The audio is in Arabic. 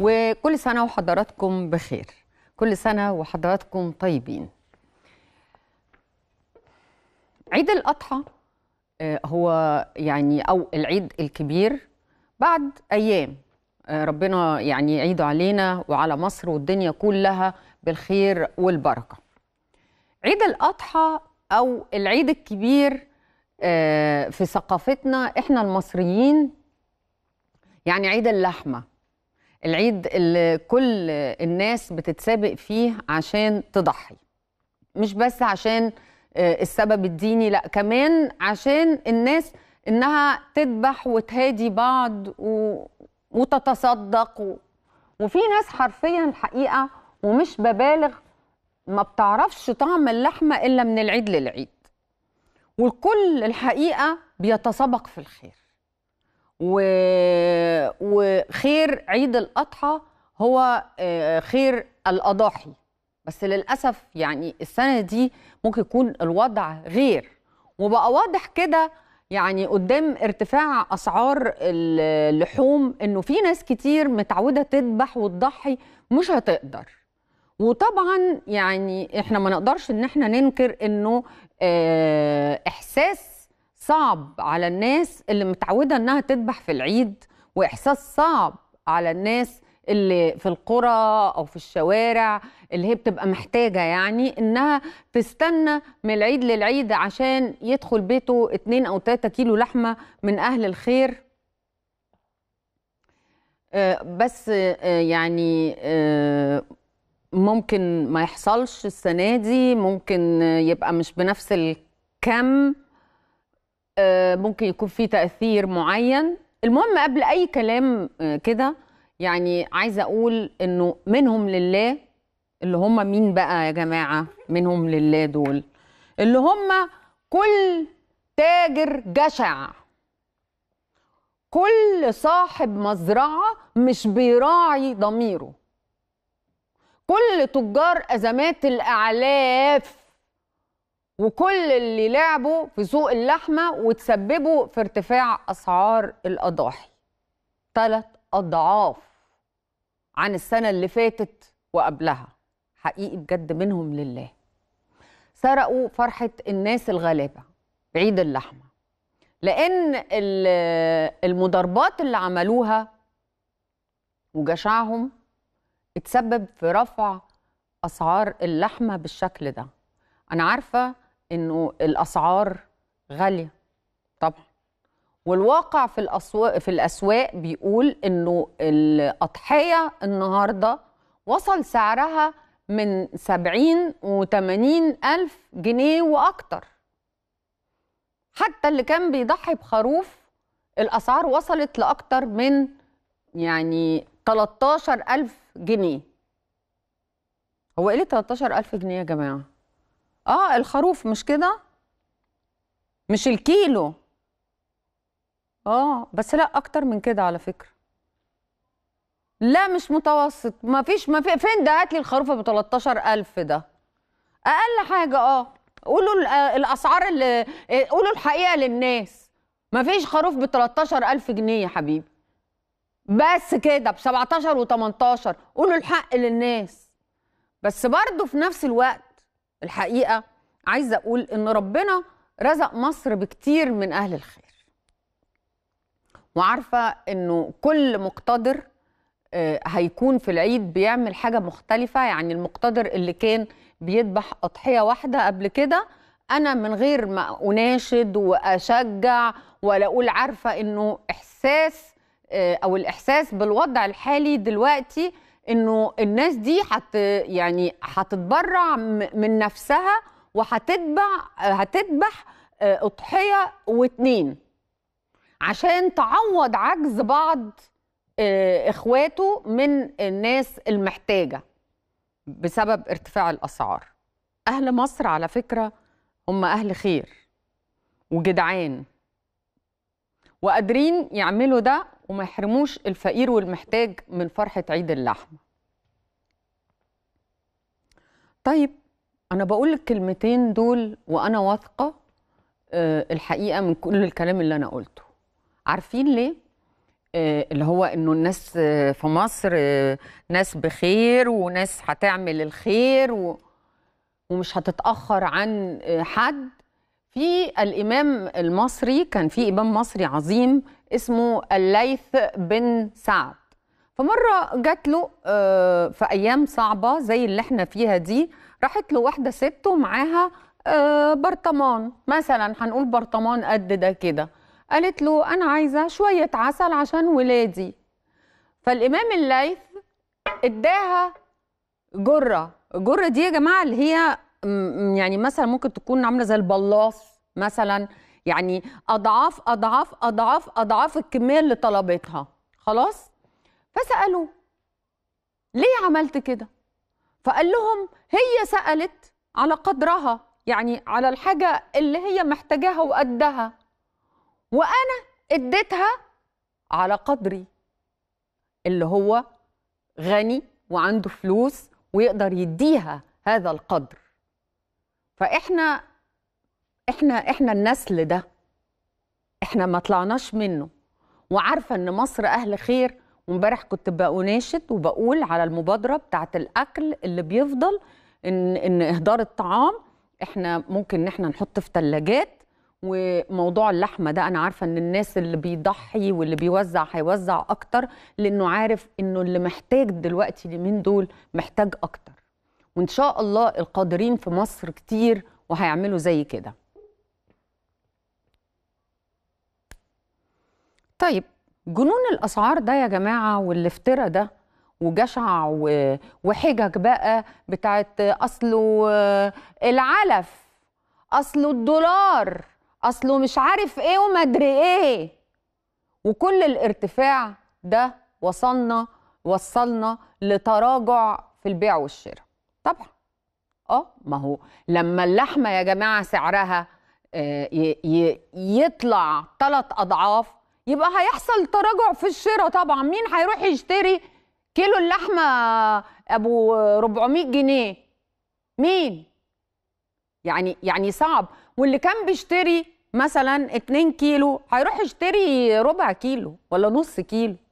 وكل سنة وحضراتكم بخير كل سنة وحضراتكم طيبين عيد الأضحى آه، هو يعني أو العيد الكبير بعد أيام آه، ربنا يعني يعيده علينا وعلى مصر والدنيا كلها بالخير والبركة عيد الأضحى أو العيد الكبير آه، في ثقافتنا إحنا المصريين يعني عيد اللحمة العيد اللي كل الناس بتتسابق فيه عشان تضحي مش بس عشان آه، السبب الديني لا كمان عشان الناس انها تذبح وتهادي بعض و... وتتصدق و... وفي ناس حرفيا الحقيقه ومش ببالغ ما بتعرفش طعم اللحمه الا من العيد للعيد والكل الحقيقه بيتسابق في الخير و... وخير عيد الأضحى هو آه، خير الأضاحي بس للأسف يعني السنة دي ممكن يكون الوضع غير وبقى واضح كده يعني قدام ارتفاع أسعار اللحوم إنه في ناس كتير متعودة تذبح وتضحي مش هتقدر وطبعا يعني احنا ما نقدرش ان احنا ننكر انه آه، احساس صعب على الناس اللي متعوده انها تذبح في العيد واحساس صعب على الناس اللي في القرى او في الشوارع اللي هي بتبقى محتاجه يعني انها تستنى من العيد للعيد عشان يدخل بيته 2 او 3 كيلو لحمه من اهل الخير آه، بس آه، يعني آه، ممكن ما يحصلش السنه دي ممكن يبقى مش بنفس الكم آه، ممكن يكون في تاثير معين المهم قبل اي كلام آه، كده يعني عايزه اقول انه منهم لله اللي هم مين بقى يا جماعه منهم لله دول اللي هم كل تاجر جشع كل صاحب مزرعه مش بيراعي ضميره كل تجار ازمات الاعلاف وكل اللي لعبوا في سوق اللحمه وتسببوا في ارتفاع اسعار الاضاحي ثلاث اضعاف عن السنه اللي فاتت وقبلها حقيقي بجد منهم لله سرقوا فرحه الناس الغلابه بعيد اللحمه لان المضاربات اللي عملوها وجشعهم اتسبب في رفع اسعار اللحمه بالشكل ده انا عارفه انه الاسعار غاليه طبعا والواقع في الاسواق في الاسواق بيقول انه الاضحيه النهارده وصل سعرها من 70 و80 الف جنيه واكتر حتى اللي كان بيضحي بخروف الاسعار وصلت لاكتر من يعني 13 الف جنيه هو ايه 13 الف جنيه يا جماعه اه الخروف مش كده مش الكيلو اه بس لا اكتر من كده على فكره لا مش متوسط ما فيش ما في فين ده هات لي الخروف ب 13000 ده اقل حاجه اه قولوا آه، الاسعار اللي آه، قولوا الحقيقه للناس ما فيش خروف ب 13000 جنيه يا حبيبي بس كده ب 17 و 18 قولوا الحق للناس بس برضه في نفس الوقت الحقيقه عايزه اقول ان ربنا رزق مصر بكتير من اهل الخير وعارفه انه كل مقتدر آه، هيكون في العيد بيعمل حاجه مختلفه يعني المقتدر اللي كان بيذبح اضحيه واحده قبل كده انا من غير ما اناشد واشجع ولا اقول عارفه انه احساس آه، او الاحساس بالوضع الحالي دلوقتي انه الناس دي حت يعني هتتبرع من نفسها وهتتبع هتذبح آه، اضحيه واتنين عشان تعوض عجز بعض آه، اخواته من الناس المحتاجه بسبب ارتفاع الاسعار اهل مصر على فكره هم اهل خير وجدعان وقادرين يعملوا ده وما يحرموش الفقير والمحتاج من فرحة عيد اللحمة طيب أنا بقول الكلمتين دول وأنا واثقة آه، الحقيقة من كل الكلام اللي أنا قلته عارفين ليه؟ آه، اللي هو انه الناس آه، في مصر ناس بخير وناس هتعمل الخير و... ومش هتتاخر عن حد في الامام المصري كان في امام مصري عظيم اسمه الليث بن سعد فمرة جات له آه، في أيام صعبة زي اللي احنا فيها دي راحت له واحدة ست ومعاها آه، برطمان مثلا هنقول برطمان قد ده كده قالت له أنا عايزة شوية عسل عشان ولادي فالإمام الليث اداها جرة الجرة دي يا جماعة اللي هي يعني مثلا ممكن تكون عاملة زي البلاص مثلا يعني اضعاف اضعاف اضعاف اضعاف الكميه اللي طلبتها خلاص فسالوه ليه عملت كده فقال لهم هي سالت على قدرها يعني على الحاجه اللي هي محتاجاها وقدها وانا اديتها على قدري اللي هو غني وعنده فلوس ويقدر يديها هذا القدر فاحنا احنا احنا النسل ده احنا ما طلعناش منه وعارفه ان مصر اهل خير وامبارح كنت بأناشد وبقول على المبادره بتاعه الاكل اللي بيفضل ان ان اهدار الطعام احنا ممكن ان احنا نحط في ثلاجات وموضوع اللحمه ده انا عارفه ان الناس اللي بيضحي واللي بيوزع هيوزع اكتر لانه عارف انه اللي محتاج دلوقتي اليومين دول محتاج اكتر وان شاء الله القادرين في مصر كتير وهيعملوا زي كده طيب جنون الاسعار ده يا جماعه والافتراء ده وجشع وحجج بقى بتاعت اصله العلف اصله الدولار اصله مش عارف ايه وما ادري ايه وكل الارتفاع ده وصلنا وصلنا لتراجع في البيع والشراء طبعا اه ما هو لما اللحمه يا جماعه سعرها آه، يطلع ثلاث اضعاف يبقى هيحصل تراجع في الشراء طبعا مين هيروح يشتري كيلو اللحمه ابو 400 جنيه مين يعني يعني صعب واللي كان بيشتري مثلا 2 كيلو هيروح يشتري ربع كيلو ولا نص كيلو